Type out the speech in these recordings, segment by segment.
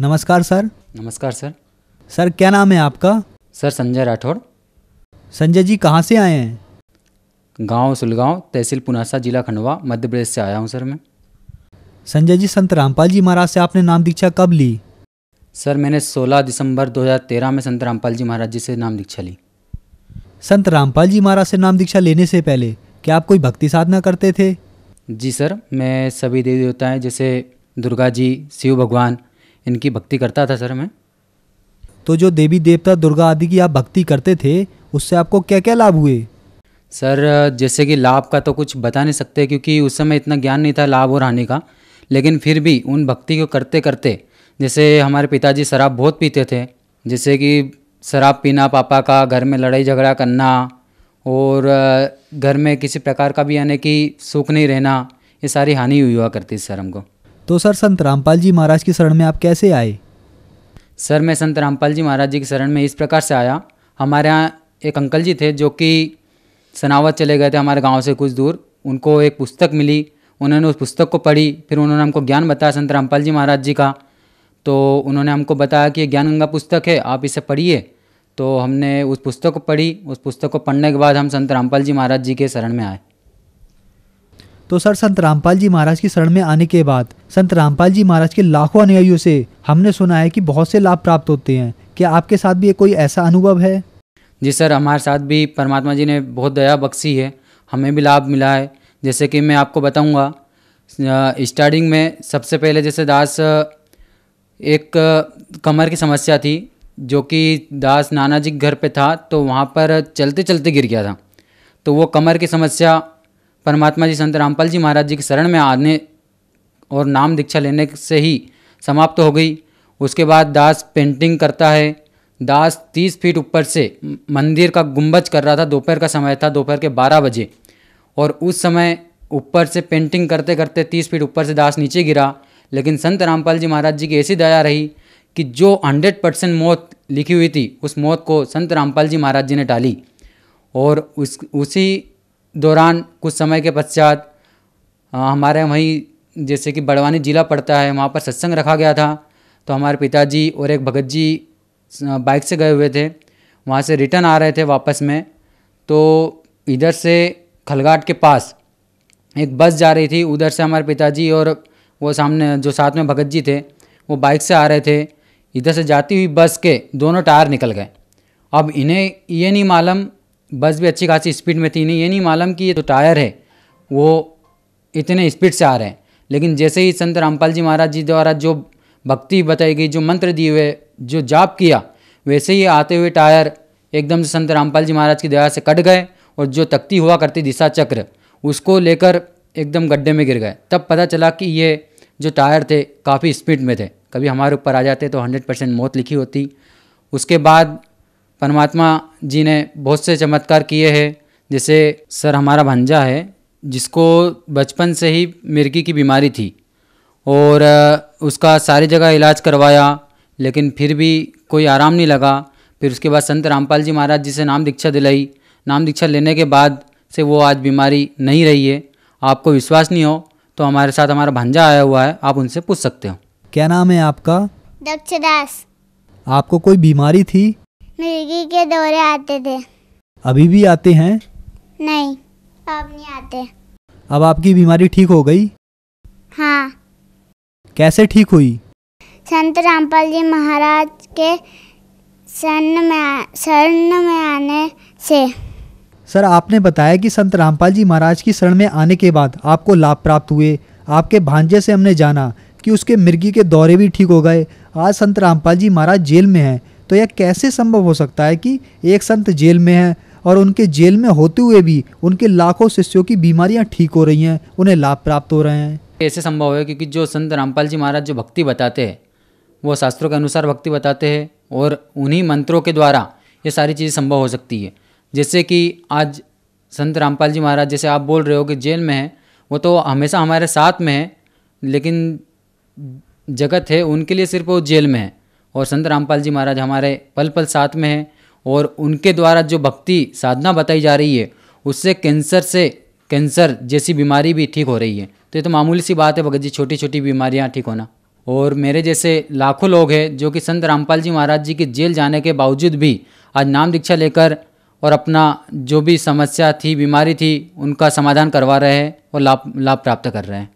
नमस्कार सर नमस्कार sir sir क्या नाम है आपका सर संजय राठौर संजय जी कहाँ से आए हैं गांव सुलगांव तहसील पुनासा जिला खंडवा मध्य प्रदेश से आया हूँ सर मैं संजय जी संत रामपाल जी महाराज से आपने नाम दीक्षा कब ली सर मैंने 16 दिसंबर 2013 में संत रामपाल जी महाराज जी से नाम दीक्षा ली संत रामपाल जी महाराज से नाम दीक्षा लेने से पहले क्या आप कोई भक्ति साधना करते थे जी सर मैं सभी देवी देवताएँ जैसे दुर्गा जी शिव भगवान इनकी भक्ति करता था सर मैं तो जो देवी देवता दुर्गा आदि की आप भक्ति करते थे उससे आपको क्या क्या लाभ हुए सर जैसे कि लाभ का तो कुछ बता नहीं सकते क्योंकि उस समय इतना ज्ञान नहीं था लाभ और हानि का लेकिन फिर भी उन भक्ति को करते करते जैसे हमारे पिताजी शराब बहुत पीते थे जैसे कि शराब पीना पापा का घर में लड़ाई झगड़ा करना और घर में किसी प्रकार का भी यानी कि सुख नहीं रहना ये सारी हानि हुआ करती सर हमको तो सर संत रामपाल जी महाराज की शरण में आप कैसे आए सर मैं संत रामपाल जी महाराज जी की शरण में इस प्रकार से आया हमारे यहाँ एक अंकल जी थे जो कि सनावत चले गए थे हमारे गाँव से कुछ दूर उनको एक पुस्तक मिली उन्होंने उस पुस्तक को पढ़ी फिर उन्होंने हमको ज्ञान बताया संत रामपाल जी महाराज जी का तो उन्होंने हमको बताया कि ये ज्ञान गंगा पुस्तक है आप इसे पढ़िए तो हमने उस पुस्तक को पढ़ी उस पुस्तक को पढ़ने के बाद हम संत रामपाल जी महाराज जी के शरण में आए तो सर संत रामपाल जी महाराज की शरण में आने के बाद संत रामपाल जी महाराज के लाखों अनुयायियों से हमने सुना है कि बहुत से लाभ प्राप्त होते हैं क्या आपके साथ भी कोई ऐसा अनुभव है जी सर हमारे साथ भी परमात्मा जी ने बहुत दया बख्शी है हमें भी लाभ मिला है जैसे कि मैं आपको बताऊंगा स्टार्टिंग में सबसे पहले जैसे दास एक कमर की समस्या थी जो कि दास नाना जी के घर पे था तो वहाँ पर चलते चलते गिर गया था तो वो कमर की समस्या परमात्मा जी संत रामपाल जी महाराज जी के शरण में आने और नाम दीक्षा लेने से ही समाप्त तो हो गई उसके बाद दास पेंटिंग करता है दास तीस फीट ऊपर से मंदिर का गुंबज कर रहा था दोपहर का समय था दोपहर के बारह बजे और उस समय ऊपर से पेंटिंग करते करते तीस फीट ऊपर से दास नीचे गिरा लेकिन संत रामपाल जी महाराज जी की ऐसी दया रही कि जो हंड्रेड परसेंट मौत लिखी हुई थी उस मौत को संत रामपाल जी महाराज जी ने टाली और उस उसी दौरान कुछ समय के पश्चात हमारे वहीं जैसे कि बड़वानी जिला पड़ता है वहाँ पर सत्संग रखा गया था तो हमारे पिताजी और एक भगत जी बाइक से गए हुए थे वहाँ से रिटर्न आ रहे थे वापस में तो इधर से खलगाट के पास एक बस जा रही थी उधर से हमारे पिताजी और वो सामने जो साथ में भगत जी थे वो बाइक से आ रहे थे इधर से जाती हुई बस के दोनों टायर निकल गए अब इन्हें ये नहीं मालूम बस भी अच्छी खासी स्पीड में थी नहीं ये नहीं मालूम कि ये जो तो टायर है वो इतने स्पीड से आ रहे हैं लेकिन जैसे ही संत रामपाल जी महाराज जी द्वारा जो भक्ति बताई गई जो मंत्र दिए हुए जो जाप किया वैसे ही आते हुए टायर एकदम से संत रामपाल जी महाराज की दया से कट गए और जो तख्ती हुआ करती दिशा चक्र उसको लेकर एकदम गड्ढे में गिर गए तब पता चला कि ये जो टायर थे काफ़ी स्पीड में थे कभी हमारे ऊपर आ जाते तो हंड्रेड परसेंट मौत लिखी होती उसके बाद परमात्मा जी ने बहुत से चमत्कार किए हैं जैसे सर हमारा भंजा है जिसको बचपन से ही मिर्गी की बीमारी थी और उसका सारी जगह इलाज करवाया लेकिन फिर भी कोई आराम नहीं लगा फिर उसके बाद संत रामपाल जी महाराज जी से नाम दीक्षा दिलाई नाम दीक्षा लेने के बाद से वो आज बीमारी नहीं रही है आपको विश्वास नहीं हो तो हमारे साथ हमारा भांजा आया हुआ है आप उनसे पूछ सकते हो क्या नाम है आपका दक्षदास आपको कोई बीमारी थी मिर्गी के दौरे आते थे अभी भी आते हैं नहीं अब नहीं आते अब आपकी बीमारी ठीक हो गई हाँ कैसे ठीक हुई संत रामपाल जी महाराज के शरण में शरण में आने से सर आपने बताया कि संत रामपाल जी महाराज की शरण में आने के बाद आपको लाभ प्राप्त हुए आपके भांजे से हमने जाना कि उसके मिर्गी के दौरे भी ठीक हो गए आज संत रामपाल जी महाराज जेल में हैं तो यह कैसे संभव हो सकता है कि एक संत जेल में है और उनके जेल में होते हुए भी उनके लाखों शिष्यों की बीमारियां ठीक हो रही हैं उन्हें लाभ प्राप्त हो रहे हैं कैसे संभव है क्योंकि जो संत रामपाल जी महाराज जो भक्ति बताते हैं वो शास्त्रों के अनुसार भक्ति बताते हैं और उन्हीं मंत्रों के द्वारा ये सारी चीज़ें संभव हो सकती है जैसे कि आज संत रामपाल जी महाराज जैसे आप बोल रहे हो कि जेल में है वो तो हमेशा हमारे साथ में है लेकिन जगत है उनके लिए सिर्फ वो जेल में है और संत रामपाल जी महाराज हमारे पल पल साथ में हैं और उनके द्वारा जो भक्ति साधना बताई जा रही है उससे कैंसर से कैंसर जैसी बीमारी भी ठीक हो रही है तो ये तो मामूली सी बात है भगत जी छोटी छोटी बीमारियाँ ठीक होना और मेरे जैसे लाखों लोग हैं जो कि संत रामपाल जी महाराज जी के जेल जाने के बावजूद भी आज नाम दीक्षा लेकर और अपना जो भी समस्या थी बीमारी थी उनका समाधान करवा रहे हैं और लाभ लाभ प्राप्त कर रहे हैं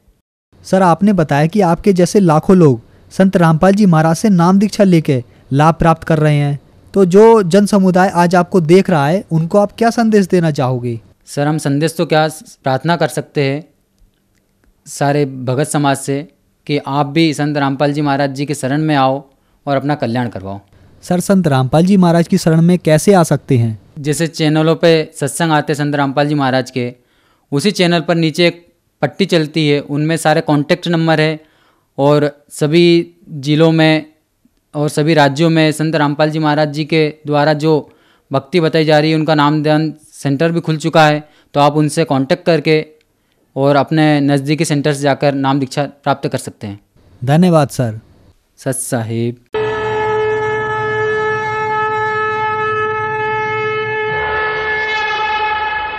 सर आपने बताया कि आपके जैसे लाखों लोग संत रामपाल जी महाराज से नाम दीक्षा लेके लाभ प्राप्त कर रहे हैं तो जो जन समुदाय आज आपको देख रहा है उनको आप क्या संदेश देना चाहोगे सर हम संदेश तो क्या प्रार्थना कर सकते हैं सारे भगत समाज से कि आप भी संत रामपाल जी महाराज जी के शरण में आओ और अपना कल्याण करवाओ सर संत रामपाल जी महाराज की शरण में कैसे आ सकते हैं जैसे चैनलों पे सत्संग आते संत रामपाल जी महाराज के उसी चैनल पर नीचे एक पट्टी चलती है उनमें सारे कॉन्टैक्ट नंबर है और सभी ज़िलों में और सभी राज्यों में संत रामपाल जी महाराज जी के द्वारा जो भक्ति बताई जा रही है उनका नामदान सेंटर भी खुल चुका है तो आप उनसे कांटेक्ट करके और अपने नज़दीकी सेंटर से जाकर नाम दीक्षा प्राप्त कर सकते हैं धन्यवाद सर सत साहिब